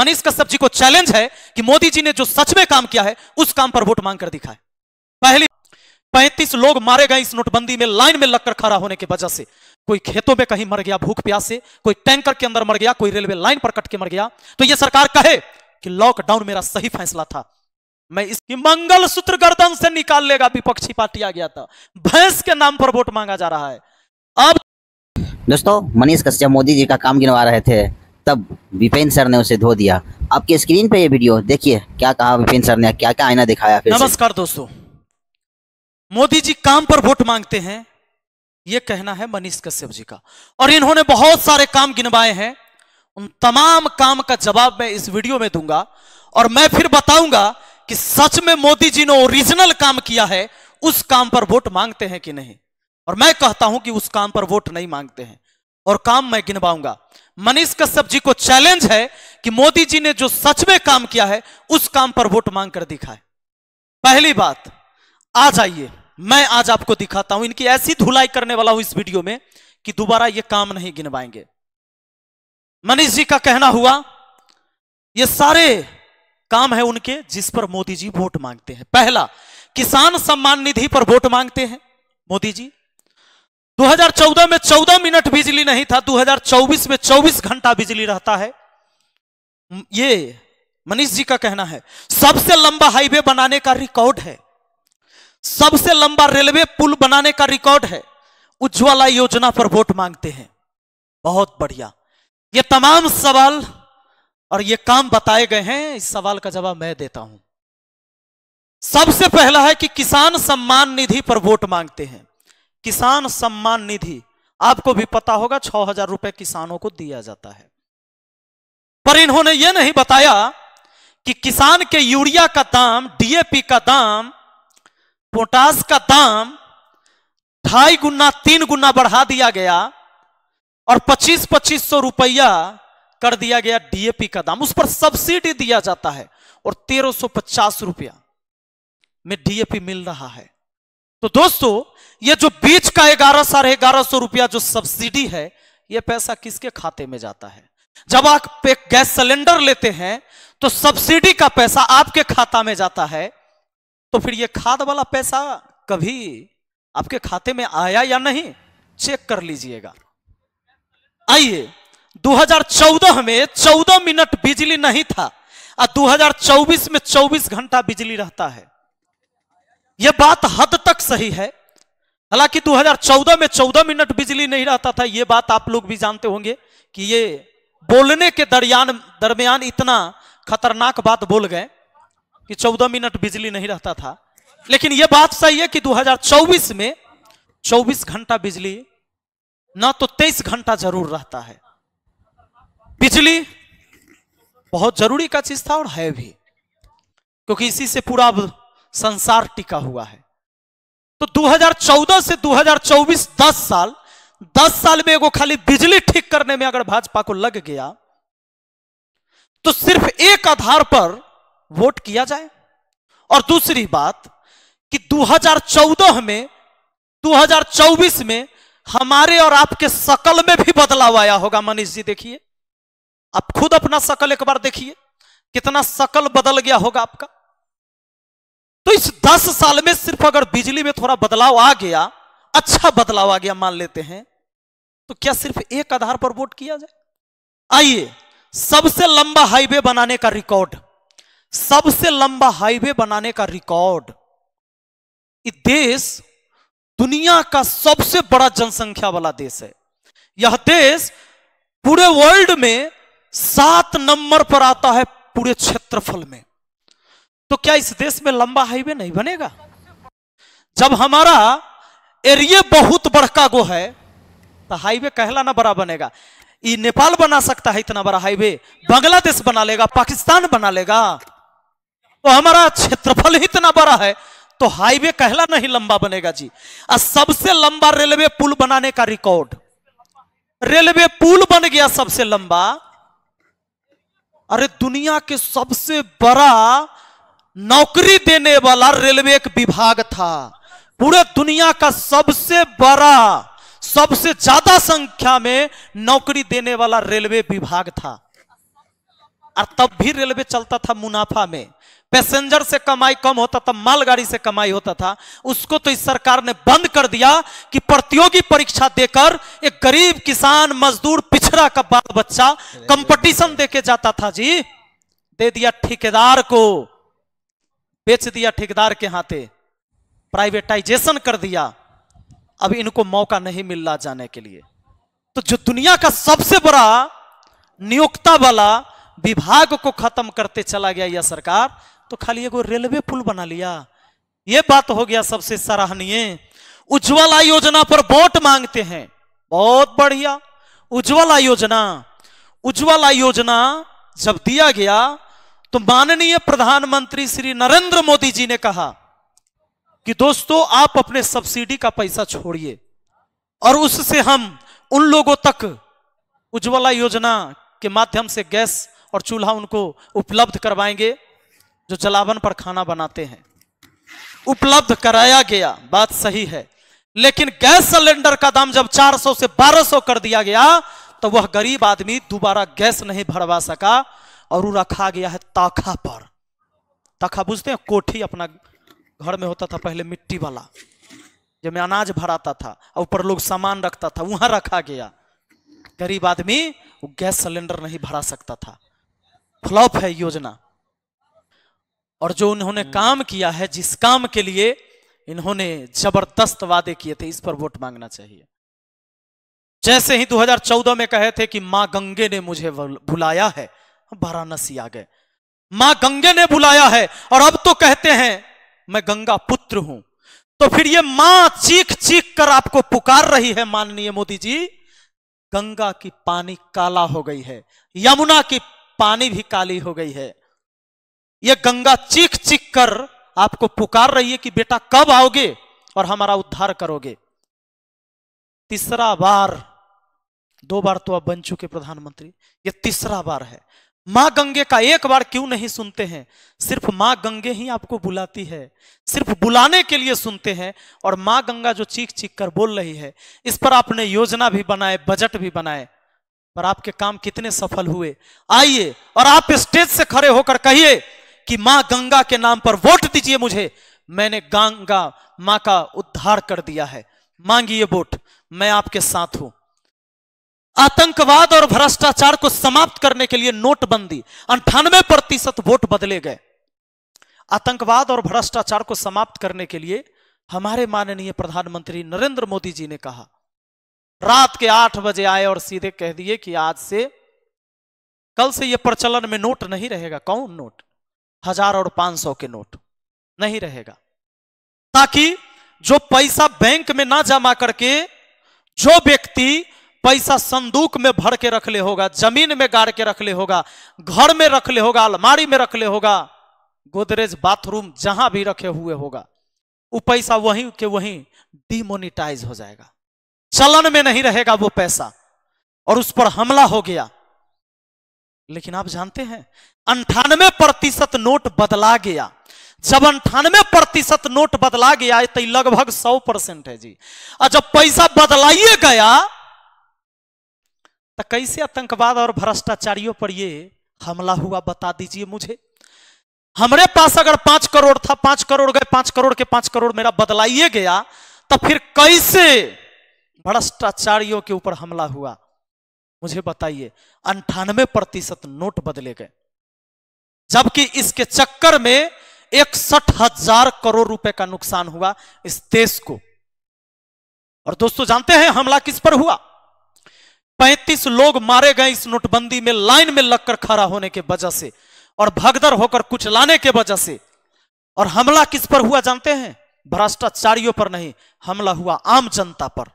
मनीष कश्यप जी को चैलेंज है कि मोदी जी ने जो सच में काम किया है उस काम पर वोट मांगकर दिखा है पहली पैंतीस लोग मारे गए इस नोटबंदी में लाइन में लगकर खड़ा होने की वजह से कोई खेतों में कहीं मर गया भूख प्यास से कोई टैंकर के अंदर मर गया कोई रेलवे लाइन पर कट के मर गया तो यह सरकार कहे कि लॉकडाउन मेरा सही फैसला था मैं इसकी मंगल सूत्र गर्दन से निकाल लेगा विपक्षी पार्टी आ गया था भैंस के नाम पर वोट मांगा जा रहा है अब दोस्तों मनीष कश्यप मोदी जी का काम गिनवा रहे थे तब विपेन सर ने उसे धो दिया आपके स्क्रीन पे ये वीडियो देखिए क्या कहा विपेन सर ने क्या क्या आईना दिखाया फिर नमस्कार दोस्तों मोदी जी काम पर वोट मांगते हैं ये कहना है मनीष कश्यप जी का और इन्होंने बहुत सारे काम गिनवाए हैं उन तमाम काम का जवाब मैं इस वीडियो में दूंगा और मैं फिर बताऊंगा कि सच में मोदी जी ने ओरिजिनल काम किया है उस काम पर वोट मांगते हैं कि नहीं और मैं कहता हूं कि उस काम पर वोट नहीं मांगते हैं और काम मैं गिनवाऊंगा मनीष कश्यप जी को चैलेंज है कि मोदी जी ने जो सच में काम किया है उस काम पर वोट मांग कर दिखा है पहली बात आ जाइए मैं आज आपको दिखाता हूं इनकी ऐसी धुलाई करने वाला हूं इस वीडियो में कि दोबारा ये काम नहीं गिनवाएंगे मनीष जी का कहना हुआ ये सारे काम है उनके जिस पर मोदी जी वोट मांगते हैं पहला किसान सम्मान निधि पर वोट मांगते हैं मोदी जी 2014 में 14 मिनट बिजली नहीं था 2024 में 24 घंटा बिजली रहता है ये मनीष जी का कहना है सबसे लंबा हाईवे बनाने का रिकॉर्ड है सबसे लंबा रेलवे पुल बनाने का रिकॉर्ड है उज्ज्वला योजना पर वोट मांगते हैं बहुत बढ़िया ये तमाम सवाल और ये काम बताए गए हैं इस सवाल का जवाब मैं देता हूं सबसे पहला है कि किसान सम्मान निधि पर वोट मांगते हैं किसान सम्मान निधि आपको भी पता होगा छह हजार रुपए किसानों को दिया जाता है पर इन्होंने यह नहीं बताया कि किसान के यूरिया का दाम डीएपी का दाम पोटास का दाम ढाई गुना तीन गुना बढ़ा दिया गया और पच्चीस पच्चीस सौ रुपया कर दिया गया डीएपी का दाम उस पर सब्सिडी दिया जाता है और तेरह सौ पचास रुपया में डीएपी मिल रहा है तो दोस्तों ये जो बीच का ग्यारह साढ़े ग्यारह सौ रुपया जो सब्सिडी है ये पैसा किसके खाते में जाता है जब आप एक गैस सिलेंडर लेते हैं तो सब्सिडी का पैसा आपके खाता में जाता है तो फिर ये खाद वाला पैसा कभी आपके खाते में आया या नहीं चेक कर लीजिएगा आइए 2014 में 14 मिनट बिजली नहीं था और 2024 में 24 घंटा बिजली रहता है यह बात हद तक सही है हालांकि 2014 में 14 मिनट बिजली नहीं रहता था यह बात आप लोग भी जानते होंगे कि ये बोलने के दरियान दरमियान इतना खतरनाक बात बोल गए कि 14 मिनट बिजली नहीं रहता था लेकिन यह बात सही है कि 2024 में 24 घंटा बिजली ना तो 23 घंटा जरूर रहता है बिजली बहुत जरूरी का चीज था और है भी क्योंकि इसी से पूरा संसार टिका हुआ है तो 2014 से 2024 10 साल 10 साल में एगो खाली बिजली ठीक करने में अगर भाजपा को लग गया तो सिर्फ एक आधार पर वोट किया जाए और दूसरी बात कि 2014 में 2024 में हमारे और आपके शकल में भी बदलाव आया होगा मनीष जी देखिए आप खुद अपना शकल एक बार देखिए कितना शकल बदल गया होगा आपका तो इस दस साल में सिर्फ अगर बिजली में थोड़ा बदलाव आ गया अच्छा बदलाव आ गया मान लेते हैं तो क्या सिर्फ एक आधार पर वोट किया जाए आइए सबसे लंबा हाईवे बनाने का रिकॉर्ड सबसे लंबा हाईवे बनाने का रिकॉर्ड देश दुनिया का सबसे बड़ा जनसंख्या वाला देश है यह देश पूरे वर्ल्ड में सात नंबर पर आता है पूरे क्षेत्रफल में तो क्या इस देश में लंबा हाईवे नहीं बनेगा जब हमारा एरिया बहुत बड़का गो है तो हाईवे कहला ना बड़ा बनेगा ये नेपाल बना सकता है इतना बड़ा हाईवे बांग्लादेश बना लेगा पाकिस्तान बना लेगा तो हमारा क्षेत्रफल ही इतना बड़ा है तो हाईवे कहला नहीं लंबा बनेगा जी और सबसे लंबा रेलवे पुल बनाने का रिकॉर्ड रेलवे पुल बन गया सबसे लंबा अरे दुनिया के सबसे बड़ा नौकरी देने वाला रेलवे एक विभाग था पूरे दुनिया का सबसे बड़ा सबसे ज्यादा संख्या में नौकरी देने वाला रेलवे विभाग था और तब भी रेलवे चलता था मुनाफा में पैसेंजर से कमाई कम होता था मालगाड़ी से कमाई होता था उसको तो इस सरकार ने बंद कर दिया कि प्रतियोगी परीक्षा देकर एक गरीब किसान मजदूर पिछड़ा का बाल बच्चा कंपटीशन देके जाता था जी दे दिया ठेकेदार को बेच दिया ठेकेदार के हाथे प्राइवेटाइजेशन कर दिया अब इनको मौका नहीं मिल रहा जाने के लिए तो जो दुनिया का सबसे बड़ा नियोक्ता वाला विभाग को खत्म करते चला गया यह सरकार तो खाली एगो रेलवे पुल बना लिया ये बात हो गया सबसे सराहनीय उज्ज्वला योजना पर वोट मांगते हैं बहुत बढ़िया उज्ज्वला योजना उज्ज्वला योजना जब दिया गया तो माननीय प्रधानमंत्री श्री नरेंद्र मोदी जी ने कहा कि दोस्तों आप अपने सब्सिडी का पैसा छोड़िए और उससे हम उन लोगों तक उज्ज्वला योजना के माध्यम से गैस और चूल्हा उनको उपलब्ध करवाएंगे जो जलावन पर खाना बनाते हैं उपलब्ध कराया गया बात सही है लेकिन गैस सिलेंडर का दाम जब 400 से 1200 कर दिया गया तो वह गरीब आदमी दोबारा गैस नहीं भरवा सका और वो रखा गया है ताखा पर ताखा बुझते हैं कोठी अपना घर में होता था पहले मिट्टी वाला जब मैं अनाज भराता था और ऊपर लोग सामान रखता था वहां रखा गया गरीब आदमी वो गैस सिलेंडर नहीं भरा सकता था फ्लॉप है योजना और जो उन्होंने हम्म। काम किया है जिस काम के लिए इन्होंने जबरदस्त वादे किए थे इस पर वोट मांगना चाहिए जैसे ही 2014 में कहे थे कि मां गंगे ने मुझे बुलाया है वाराणसी आ गए मां गंगे ने बुलाया है और अब तो कहते हैं मैं गंगा पुत्र हूं तो फिर ये मां चीख चीख कर आपको पुकार रही है माननीय मोदी जी गंगा की पानी काला हो गई है यमुना की पानी भी काली हो गई है ये गंगा चीख चीख कर आपको पुकार रही है कि बेटा कब आओगे और हमारा उद्धार करोगे तीसरा बार दो बार तो आप बन चुके प्रधानमंत्री ये तीसरा बार है मां गंगे का एक बार क्यों नहीं सुनते हैं सिर्फ मां गंगे ही आपको बुलाती है सिर्फ बुलाने के लिए सुनते हैं और मां गंगा जो चीख चीख कर बोल रही है इस पर आपने योजना भी बनाए बजट भी बनाए पर आपके काम कितने सफल हुए आइए और आप स्टेज से खड़े होकर कहिए कि मां गंगा के नाम पर वोट दीजिए मुझे मैंने गंगा माँ का उद्धार कर दिया है मांगिए वोट मैं आपके साथ हूं आतंकवाद और भ्रष्टाचार को समाप्त करने के लिए नोटबंदी अंठानवे प्रतिशत वोट बदले गए आतंकवाद और भ्रष्टाचार को समाप्त करने के लिए हमारे माननीय प्रधानमंत्री नरेंद्र मोदी जी ने कहा रात के आठ बजे आए और सीधे कह दिए कि आज से कल से यह प्रचलन में नोट नहीं रहेगा कौन नोट हजार और पांच सौ के नोट नहीं रहेगा ताकि जो पैसा बैंक में ना जमा करके जो व्यक्ति पैसा संदूक में भर के रख ले होगा जमीन में गाड़ के रख ले होगा घर में रख ले होगा अलमारी में रख ले होगा गोदरेज बाथरूम जहां भी रखे हुए होगा वो पैसा वहीं के वहीं डिमोनिटाइज हो जाएगा चलन में नहीं रहेगा वो पैसा और उस पर हमला हो गया लेकिन आप जानते हैं अंठानवे प्रतिशत नोट बदला गया जब अंठानवे प्रतिशत नोट बदला गया तो लगभग सौ परसेंट है जी और जब पैसा बदलाइए गया तो कैसे आतंकवाद और भ्रष्टाचारियों पर ये हमला हुआ बता दीजिए मुझे हमारे पास अगर पांच करोड़ था पांच करोड़ गए पांच करोड़ के पांच करोड़ मेरा बदलाइए गया तो फिर कैसे भ्रष्टाचारियों के ऊपर हमला हुआ मुझे बताइए अंठानवे प्रतिशत नोट बदले गए जबकि इसके चक्कर में इकसठ हजार करोड़ रुपए का नुकसान हुआ इस देश को और दोस्तों जानते हैं हमला किस पर हुआ पैंतीस लोग मारे गए इस नोटबंदी में लाइन में लगकर खड़ा होने के वजह से और भगदड़ होकर कुछ लाने के वजह से और हमला किस पर हुआ जानते हैं भ्रष्टाचारियों पर नहीं हमला हुआ आम जनता पर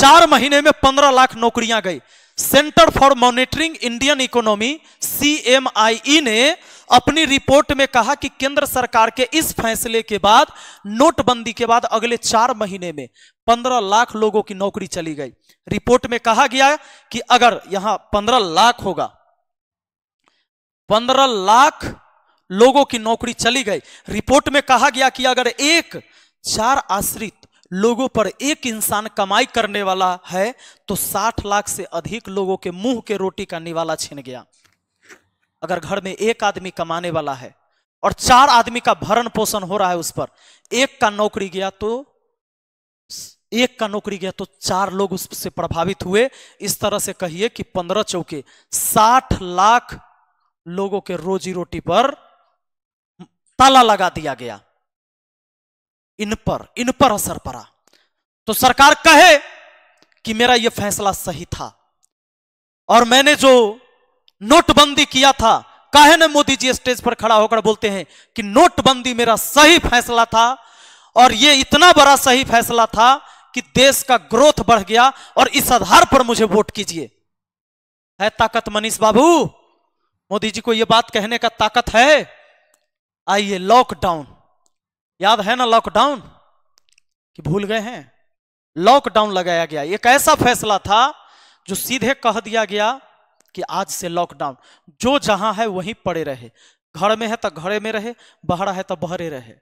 चार महीने में पंद्रह लाख नौकरियां गई centre for monitoring Indian economy C ने अपनी रिपोर्ट में कहा कि केंद्र सरकार के इस फैसले के बाद नोटबंदी के बाद अगले चार महीने में पंद्रह लाख लोगों की नौकरी चली गई रिपोर्ट में कहा गया कि अगर यहां पंद्रह लाख होगा पंद्रह लाख लोगों की नौकरी चली गई रिपोर्ट में कहा गया कि अगर एक चार आश्रित लोगों पर एक इंसान कमाई करने वाला है तो 60 लाख से अधिक लोगों के मुंह के रोटी का निवाला छिन गया अगर घर में एक आदमी कमाने वाला है और चार आदमी का भरण पोषण हो रहा है उस पर एक का नौकरी गया तो एक का नौकरी गया तो चार लोग उससे प्रभावित हुए इस तरह से कहिए कि पंद्रह चौके साठ लाख लोगों के रोजी रोटी पर ताला लगा दिया गया इन पर इन पर असर पड़ा तो सरकार कहे कि मेरा यह फैसला सही था और मैंने जो नोटबंदी किया था काहे ने मोदी जी स्टेज पर खड़ा होकर बोलते हैं कि नोटबंदी मेरा सही फैसला था और यह इतना बड़ा सही फैसला था कि देश का ग्रोथ बढ़ गया और इस आधार पर मुझे वोट कीजिए है ताकत मनीष बाबू मोदी जी को यह बात कहने का ताकत है आइए लॉकडाउन याद है ना लॉकडाउन कि भूल गए हैं लॉकडाउन लगाया गया एक ऐसा फैसला था जो सीधे कह दिया गया कि आज से लॉकडाउन जो जहां है वहीं पड़े रहे घर में है तो घरे में रहे बाहर है तो बहरे रहे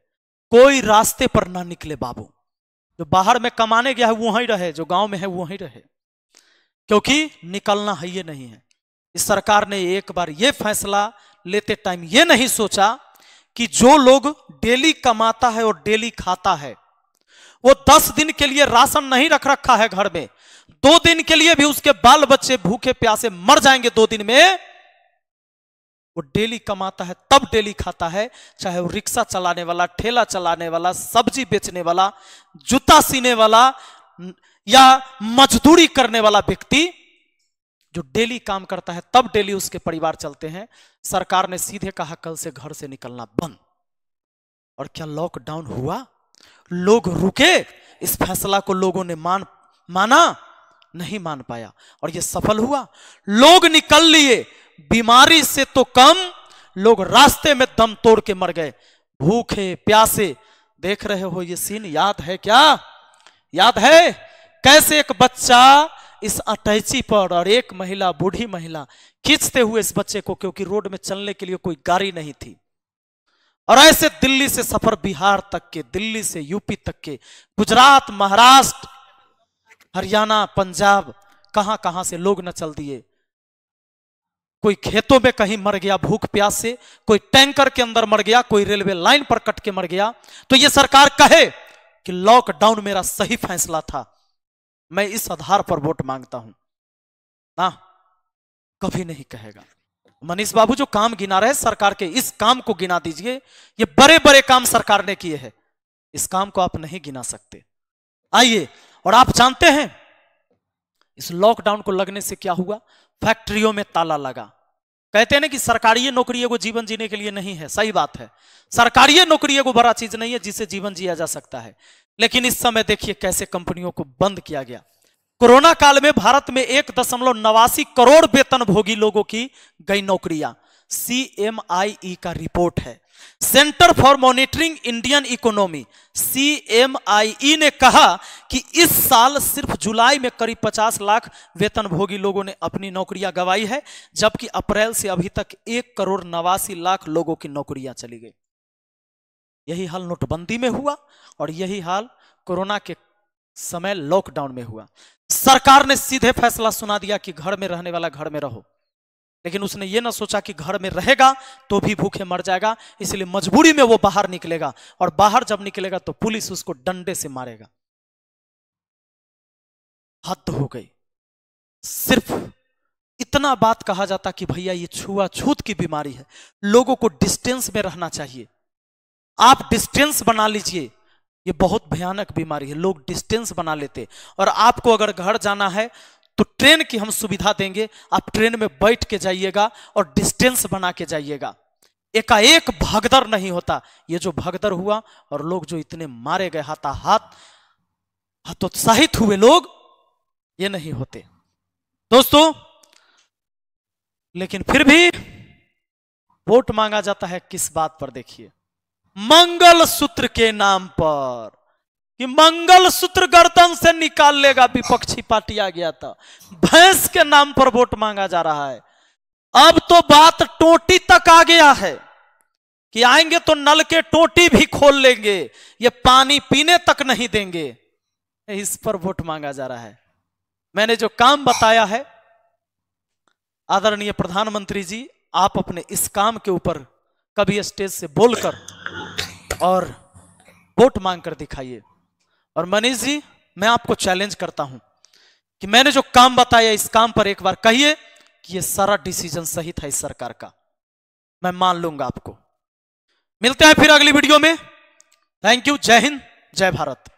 कोई रास्ते पर ना निकले बाबू जो बाहर में कमाने गया है वहीं रहे जो गांव में है वहीं रहे क्योंकि निकलना है ये नहीं है इस सरकार ने एक बार ये फैसला लेते टाइम ये नहीं सोचा कि जो लोग डेली कमाता है और डेली खाता है वो दस दिन के लिए राशन नहीं रख रखा है घर में दो दिन के लिए भी उसके बाल बच्चे भूखे प्यासे मर जाएंगे दो दिन में वो डेली कमाता है तब डेली खाता है चाहे वो रिक्शा चलाने वाला ठेला चलाने वाला सब्जी बेचने वाला जूता सीने वाला या मजदूरी करने वाला व्यक्ति जो डेली काम करता है तब डेली उसके परिवार चलते हैं सरकार ने सीधे कहा कल से घर से निकलना बंद और क्या लॉकडाउन हुआ लोग रुके इस फैसला को लोगों ने मान माना नहीं मान पाया और ये सफल हुआ लोग निकल लिए बीमारी से तो कम लोग रास्ते में दम तोड़ के मर गए भूखे प्यासे देख रहे हो ये सीन याद है क्या याद है कैसे एक बच्चा इस अटैची पर और एक महिला बूढ़ी महिला खींचते हुए इस बच्चे को क्योंकि रोड में चलने के लिए कोई गाड़ी नहीं थी और ऐसे दिल्ली से सफर बिहार तक के दिल्ली से यूपी तक के गुजरात महाराष्ट्र हरियाणा पंजाब कहां कहां से लोग न चल दिए कोई खेतों में कहीं मर गया भूख प्यास से कोई टैंकर के अंदर मर गया कोई रेलवे लाइन पर कट के मर गया तो यह सरकार कहे कि लॉकडाउन मेरा सही फैसला था मैं इस आधार पर वोट मांगता हूं ना कभी नहीं कहेगा मनीष बाबू जो काम गिना रहे सरकार के इस काम को गिना दीजिए ये बड़े बड़े काम सरकार ने किए हैं इस काम को आप नहीं गिना सकते आइए और आप जानते हैं इस लॉकडाउन को लगने से क्या हुआ फैक्ट्रियों में ताला लगा कहते हैं ना कि सरकारी नौकरी एगो जीवन जीने के लिए नहीं है सही बात है सरकारी नौकरी एगो बड़ा चीज नहीं है जिसे जीवन जिया जा सकता है लेकिन इस समय देखिए कैसे कंपनियों को बंद किया गया कोरोना काल में भारत में एक दशमलव नवासी करोड़ वेतन भोगी लोगों की गई नौकरियां सी e का रिपोर्ट है centre for monitoring Indian economy C ने कहा कि इस साल सिर्फ जुलाई में करीब 50 लाख वेतनभोगी लोगों ने अपनी नौकरियां गवाई है जबकि अप्रैल से अभी तक एक करोड़ नवासी लाख लोगों की नौकरियां चली गई यही हाल नोटबंदी में हुआ और यही हाल कोरोना के समय लॉकडाउन में हुआ सरकार ने सीधे फैसला सुना दिया कि घर में रहने वाला घर में रहो लेकिन उसने ये ना सोचा कि घर में रहेगा तो भी भूखे मर जाएगा इसलिए मजबूरी में वो बाहर निकलेगा और बाहर जब निकलेगा तो पुलिस उसको डंडे से मारेगा हद हो गई सिर्फ इतना बात कहा जाता कि भैया ये छुआ छूत की बीमारी है लोगों को डिस्टेंस में रहना चाहिए आप डिस्टेंस बना लीजिए ये बहुत भयानक बीमारी है लोग डिस्टेंस बना लेते और आपको अगर घर जाना है तो ट्रेन की हम सुविधा देंगे आप ट्रेन में बैठ के जाइएगा और डिस्टेंस बना के जाइएगा एकाएक भगदर नहीं होता ये जो भगदर हुआ और लोग जो इतने मारे गए हाथाहाथ हतोत्साहित हुए लोग ये नहीं होते दोस्तों लेकिन फिर भी वोट मांगा जाता है किस बात पर देखिए मंगल सूत्र के नाम पर कि मंगल सूत्र गर्दन से निकाल लेगा विपक्षी पार्टी आ गया था भैंस के नाम पर वोट मांगा जा रहा है अब तो बात टोटी तक आ गया है कि आएंगे तो नल के टोटी भी खोल लेंगे ये पानी पीने तक नहीं देंगे इस पर वोट मांगा जा रहा है मैंने जो काम बताया है आदरणीय प्रधानमंत्री जी आप अपने इस काम के ऊपर कभी स्टेज से बोलकर और वोट मांग कर दिखाइए और मनीष जी मैं आपको चैलेंज करता हूं कि मैंने जो काम बताया इस काम पर एक बार कहिए कि ये सारा डिसीजन सही था इस सरकार का मैं मान लूंगा आपको मिलते हैं फिर अगली वीडियो में थैंक यू जय हिंद जय भारत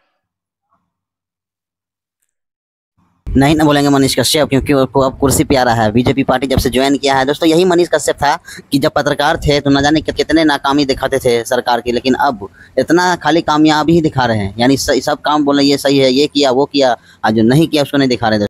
नहीं ना बोलेंगे मनीष कश्यप क्योंकि उसको अब कुर्सी पे आ रहा है बीजेपी पार्टी जब से ज्वाइन किया है दोस्तों यही मनीष कश्यप था कि जब पत्रकार थे तो न जाने कितने नाकामी दिखाते थे सरकार की लेकिन अब इतना खाली कामयाबी ही दिखा रहे हैं यानी सब काम बोल रहे ये सही है ये किया वो किया और जो नहीं किया उसको नहीं दिखा रहे